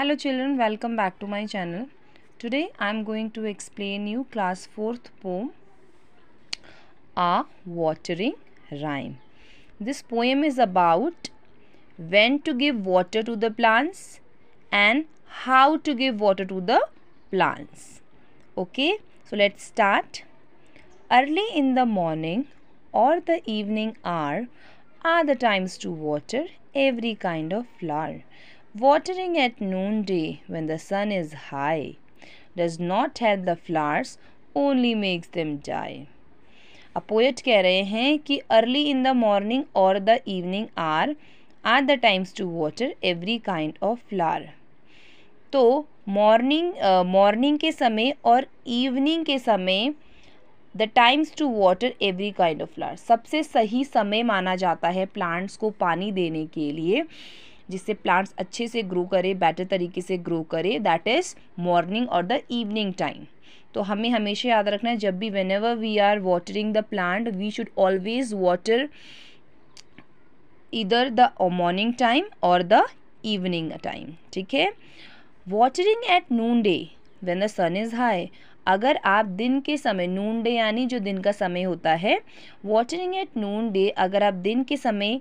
hello children welcome back to my channel today i am going to explain you class 4th poem a watering rhyme this poem is about when to give water to the plants and how to give water to the plants okay so let's start early in the morning or the evening hour are the times to water every kind of flower Watering at noonday when the sun is high does not help the flowers, only makes them die. A poet कह रहे हैं कि early in the morning और the evening are are the times to water every kind of flower तो morning morning uh, के समय और evening के समय the times to water every kind of flower सबसे सही समय माना जाता है प्लांट्स को पानी देने के लिए जिससे प्लांट्स अच्छे से ग्रो करे बेटर तरीके से ग्रो करे दैट इज़ मॉर्निंग और द इवनिंग टाइम तो हमें हमेशा याद रखना है जब भी whenever we are watering the plant we should always water either the morning time और द इवनिंग टाइम ठीक है at noon day when the sun is high अगर आप दिन के समय नून डे यानी जो दिन का समय होता है वॉटरिंग एट नून डे अगर आप दिन के समय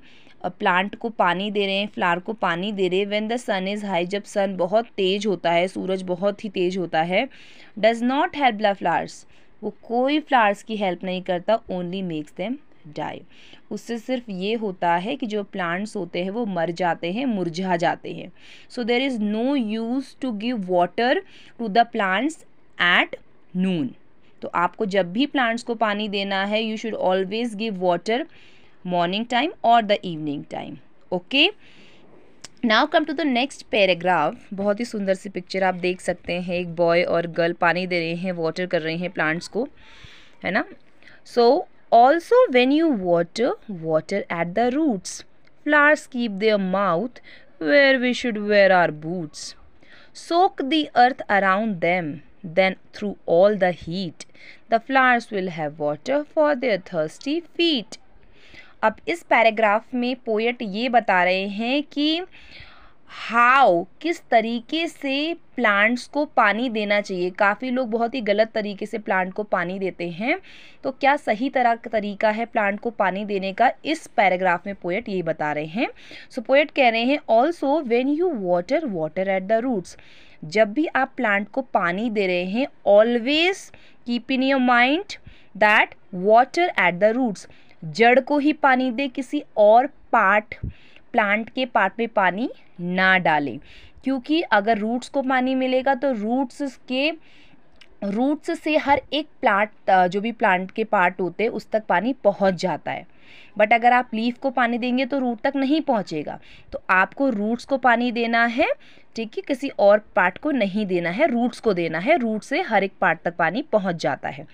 प्लांट को पानी दे रहे हैं फ्लावर को पानी दे रहे हैं when the sun is high जब सन बहुत तेज़ होता है सूरज बहुत ही तेज़ होता है does not help the flowers वो कोई फ्लावर्स की हेल्प नहीं करता ओनली मेक्स देम डाई उससे सिर्फ ये होता है कि जो प्लांट्स होते हैं वो मर जाते हैं मुरझा जाते हैं so there is no use to give water to the plants at noon तो आपको जब भी प्लांट्स को पानी देना है you should always give water morning time और the evening time okay now come to the next paragraph बहुत ही सुंदर सी पिक्चर आप देख सकते हैं एक बॉय और गर्ल पानी दे रहे हैं वाटर कर रहे हैं प्लांट्स को है ना so also when you water water at the roots flowers keep their mouth where we should wear our boots soak the earth around them Then, through all the heat, the flowers will have water for their thirsty feet. अब इस paragraph में poet ये बता रहे हैं कि how किस तरीके से प्लांट्स को पानी देना चाहिए काफ़ी लोग बहुत ही गलत तरीके से प्लांट को पानी देते हैं तो क्या सही तरह का तरीका है प्लांट को पानी देने का इस पैराग्राफ में पोएट ये बता रहे हैं सो so, पोएट कह रहे हैं also when you water water at the roots जब भी आप प्लांट को पानी दे रहे हैं always keep in your mind that water at the roots जड़ को ही पानी दे किसी और पार्ट प्लांट के पार्ट में पानी ना डालें क्योंकि अगर रूट्स को पानी मिलेगा तो रूट्स के रूट्स से हर एक प्लांट जो भी प्लांट के पार्ट होते हैं उस तक पानी पहुंच जाता है बट अगर आप लीफ को पानी देंगे तो रूट तक नहीं पहुंचेगा तो आपको रूट्स को पानी देना है ठीक है किसी और पार्ट को नहीं देना है रूट्स को देना है रूट से हर एक पार्ट तक पानी पहुंच जाता है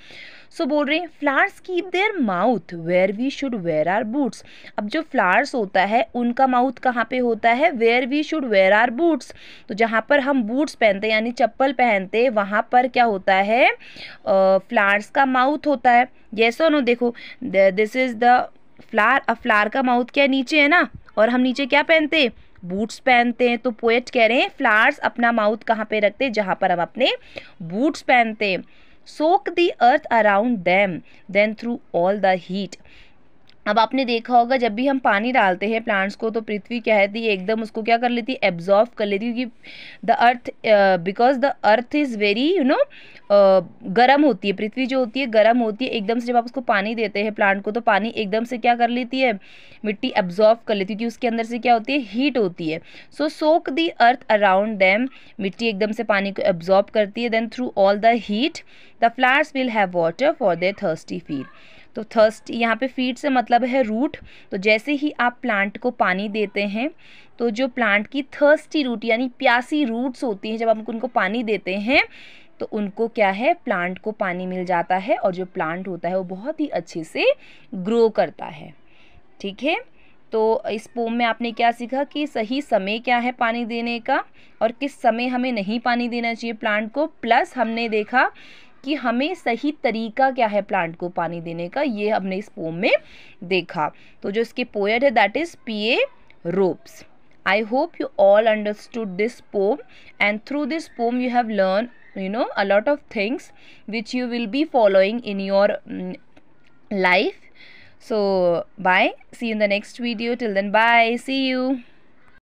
सो so, बोल रहे हैं flowers keep their mouth where we should wear our boots अब जो फ्लावर्स होता है उनका माउथ कहाँ पे होता है where we should wear our boots तो जहाँ पर हम बूट्स पहनते हैं यानी चप्पल पहनते वहाँ पर क्या होता है फ्लावर्स का माउथ होता है येसो नो देखो दिस इज़ द फ्लार अब फ्लार का माउथ क्या नीचे है ना और हम नीचे क्या पहनते बूट्स पहनते हैं तो पोएट कह रहे हैं फ्लावर्स अपना माउथ कहाँ पे रखते हैं जहाँ पर हम अपने बूट्स पहनते हैं soak the earth around them then through all the heat अब आपने देखा होगा जब भी हम पानी डालते हैं प्लांट्स को तो पृथ्वी क्या है थी एकदम उसको क्या कर लेती है एब्जॉर्व कर लेती है क्योंकि the earth because the earth is very you know गर्म होती है पृथ्वी जो होती है गर्म होती है एकदम से जब आप उसको पानी देते हैं प्लांट को तो पानी एकदम से क्या कर लेती है मिट्टी एब्जॉर्व कर लेती है क्योंकि उसके अंदर से क्या होती है हीट होती है सो सोक दी अर्थ अराउंड दैम मिट्टी एकदम से पानी को एब्जॉर्व करती है then through all the heat the flowers will have water for their thirsty feet तो थर्स्ट यहाँ पे फीड से मतलब है रूट तो जैसे ही आप प्लांट को पानी देते हैं तो जो प्लांट की थर्स्टी रूट यानी प्यासी रूट्स होती हैं जब हम उनको पानी देते हैं तो उनको क्या है प्लांट को पानी मिल जाता है और जो प्लांट होता है वो बहुत ही अच्छे से ग्रो करता है ठीक है तो इस पोम में आपने क्या सीखा कि सही समय क्या है पानी देने का और किस समय हमें नहीं पानी देना चाहिए प्लांट को प्लस हमने देखा कि हमें सही तरीका क्या है प्लांट को पानी देने का ये हमने इस पोम में देखा तो जो इसके पोएट है that is P A Ropes I hope you all understood this poem and through this poem you have learn you know a lot of things which you will be following in your um, life so bye see you in the next video till then bye see you